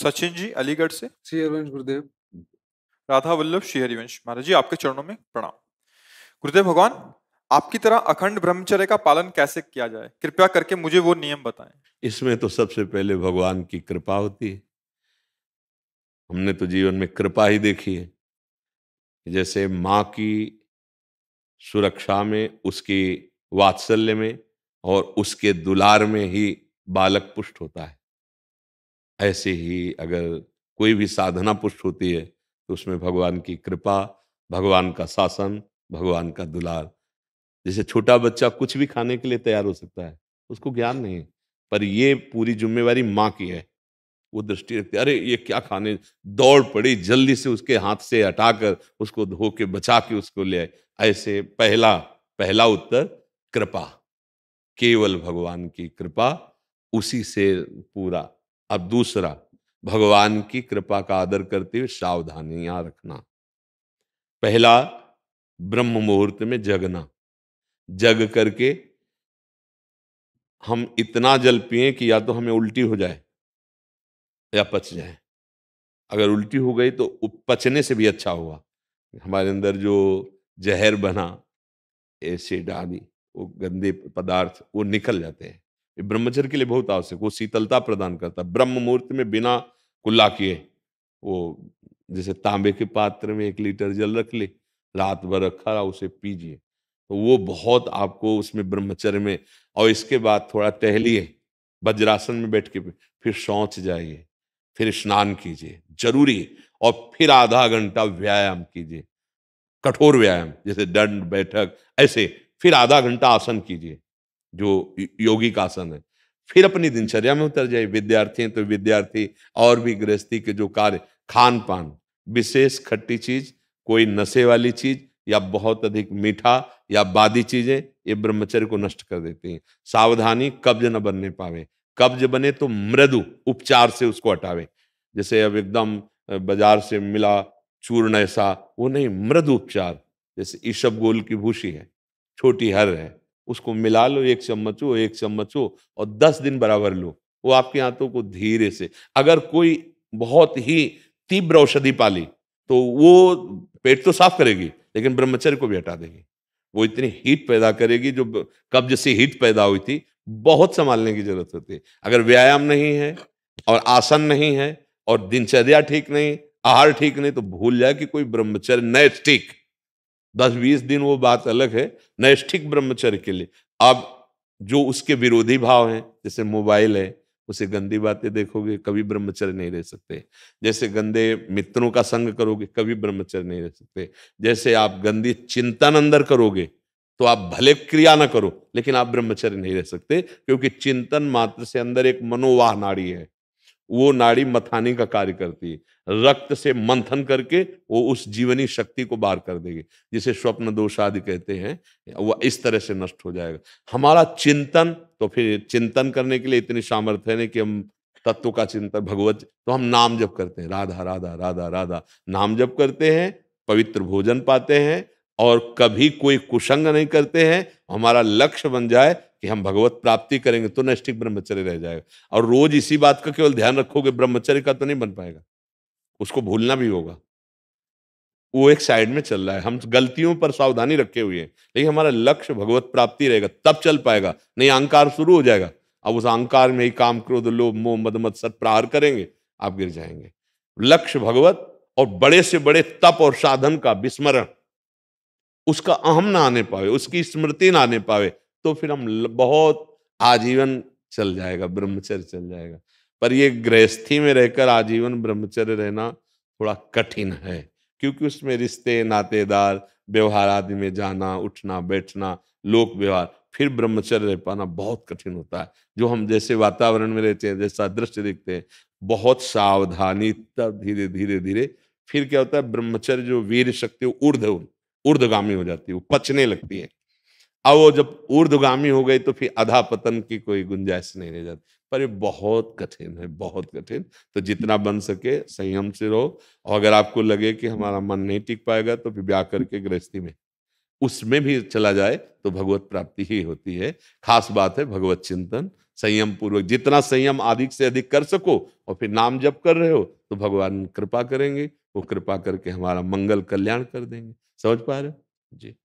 सचिन जी अलीगढ़ से श्री हरिवंश गुरुदेव राधा वल्लभ श्री हरिवंश महाराज जी आपके चरणों में प्रणाम गुरुदेव भगवान आपकी तरह अखंड ब्रह्मचर्य का पालन कैसे किया जाए कृपया करके मुझे वो नियम बताएं इसमें तो सबसे पहले भगवान की कृपा होती है हमने तो जीवन में कृपा ही देखी है जैसे माँ की सुरक्षा में उसकी वात्सल्य में और उसके दुलार में ही बालक पुष्ट होता है ऐसे ही अगर कोई भी साधना पुष्ट होती है तो उसमें भगवान की कृपा भगवान का शासन भगवान का दुलार जैसे छोटा बच्चा कुछ भी खाने के लिए तैयार हो सकता है उसको ज्ञान नहीं पर ये पूरी जिम्मेवारी माँ की है वो दृष्टि रखती अरे ये क्या खाने दौड़ पड़ी जल्दी से उसके हाथ से हटाकर उसको धो के बचा के उसको ले आए ऐसे पहला पहला उत्तर कृपा केवल भगवान की कृपा उसी से पूरा अब दूसरा भगवान की कृपा का आदर करते हुए सावधानियां रखना पहला ब्रह्म मुहूर्त में जगना जग करके हम इतना जल पिए कि या तो हमें उल्टी हो जाए या पच जाए अगर उल्टी हो गई तो पचने से भी अच्छा हुआ हमारे अंदर जो जहर बना ऐसे डाली वो गंदे पदार्थ वो निकल जाते हैं ये ब्रह्मचर्य के लिए बहुत आवश्यक वो शीतलता प्रदान करता है ब्रह्म मुहूर्त में बिना कुल्ला किए वो जैसे तांबे के पात्र में एक लीटर जल रख ले रात भर रखा रहा उसे पीजिए तो वो बहुत आपको उसमें ब्रह्मचर्य में और इसके बाद थोड़ा टहलिए वज्रासन में बैठ के फिर शौच जाइए फिर स्नान कीजिए जरूरी और फिर आधा घंटा व्यायाम कीजिए कठोर व्यायाम जैसे दंड बैठक ऐसे फिर आधा घंटा आसन कीजिए जो का आसन है फिर अपनी दिनचर्या में उतर जाए विद्यार्थी तो विद्यार्थी और भी गृहस्थी के जो कार्य खान पान विशेष खट्टी चीज कोई नशे वाली चीज या बहुत अधिक मीठा या बादी चीजें ये ब्रह्मचर्य को नष्ट कर देती हैं सावधानी कब्ज न बनने पावे कब्ज बने तो मृदु उपचार से उसको हटावे जैसे अब एकदम बाजार से मिला चूर्ण ऐसा वो नहीं मृदु उपचार जैसे गोल की भूसी है छोटी हर है उसको मिला लो एक चम्मच हो एक चम्मच हो और दस दिन बराबर लो वो आपके हाथों को धीरे से अगर कोई बहुत ही तीव्र औषधि पाली तो वो पेट तो साफ करेगी लेकिन ब्रह्मचर्य को भी हटा देगी वो इतनी हीट पैदा करेगी जो कब्ज से हीट पैदा हुई थी बहुत संभालने की जरूरत होती है अगर व्यायाम नहीं है और आसन नहीं है और दिनचर्या ठीक नहीं आहार ठीक नहीं तो भूल जाए कि कोई ब्रह्मचर्य नए ठीक दस बीस दिन वो बात अलग है नैष्ठिक ब्रह्मचर्य के लिए आप जो उसके विरोधी भाव हैं जैसे मोबाइल है उसे गंदी बातें देखोगे कभी ब्रह्मचर्य नहीं रह सकते जैसे गंदे मित्रों का संग करोगे कभी ब्रह्मचर्य नहीं रह सकते जैसे आप गंदी चिंतन अंदर करोगे तो आप भले क्रिया ना करो लेकिन आप ब्रह्मचर्य नहीं रह सकते क्योंकि चिंतन मात्र से अंदर एक मनोवाह नाड़ी है वो नाड़ी मथाने का कार्य करती है रक्त से मंथन करके वो उस जीवनी शक्ति को बाहर कर देगी जिसे स्वप्न दोष आदि कहते हैं वह इस तरह से नष्ट हो जाएगा हमारा चिंतन तो फिर चिंतन करने के लिए इतनी सामर्थ्य है नहीं कि हम तत्व का चिंतन भगवत तो हम नाम जप करते हैं राधा राधा राधा राधा नाम जप करते हैं पवित्र भोजन पाते हैं और कभी कोई कुसंग नहीं करते हैं हमारा लक्ष्य बन जाए कि हम भगवत प्राप्ति करेंगे तो नैष्ठिक ब्रह्मचर्य रह जाएगा और रोज इसी बात का केवल ध्यान रखोगे ब्रह्मचर्य का तो नहीं बन पाएगा उसको भूलना भी होगा वो एक साइड में चल रहा है हम गलतियों पर सावधानी रखे हुए हैं लेकिन हमारा लक्ष्य भगवत प्राप्ति रहेगा तब चल पाएगा नहीं अहंकार शुरू हो जाएगा अब उस अहंकार में ही काम क्रोध लोभ मोह मद सत प्रहार करेंगे आप गिर जाएंगे लक्ष्य भगवत और बड़े से बड़े तप और साधन का विस्मरण उसका अहम ना आने पावे उसकी स्मृति ना आने पावे तो फिर हम बहुत आजीवन चल जाएगा ब्रह्मचर्य चल जाएगा पर ये गृहस्थी में रहकर आजीवन ब्रह्मचर्य रहना थोड़ा कठिन है क्योंकि उसमें रिश्ते नातेदार व्यवहार आदि में जाना उठना बैठना लोक व्यवहार फिर ब्रह्मचर्य रह पाना बहुत कठिन होता है जो हम जैसे वातावरण में रहते हैं जैसा दृश्य देखते हैं बहुत सावधानी तब धीरे धीरे धीरे फिर क्या होता है ब्रह्मचर्य जो वीर शक्ति ऊर्ध ऊर्धगामी हो जाती है वो पचने लगती है अब वो जब ऊर्धगामी हो गई तो फिर अधा पतन की कोई गुंजाइश नहीं रह जाती पर ये बहुत कठिन है बहुत कठिन तो जितना बन सके संयम से रहो और अगर आपको लगे कि हमारा मन नहीं टिक पाएगा तो फिर ब्याह करके गृहस्थी में उसमें भी चला जाए तो भगवत प्राप्ति ही होती है खास बात है भगवत चिंतन संयम पूर्वक जितना संयम अधिक से अधिक कर सको और फिर नाम जप कर रहे हो तो भगवान कृपा करेंगे वो कृपा करके हमारा मंगल कल्याण कर देंगे समझ पा रहे हो जी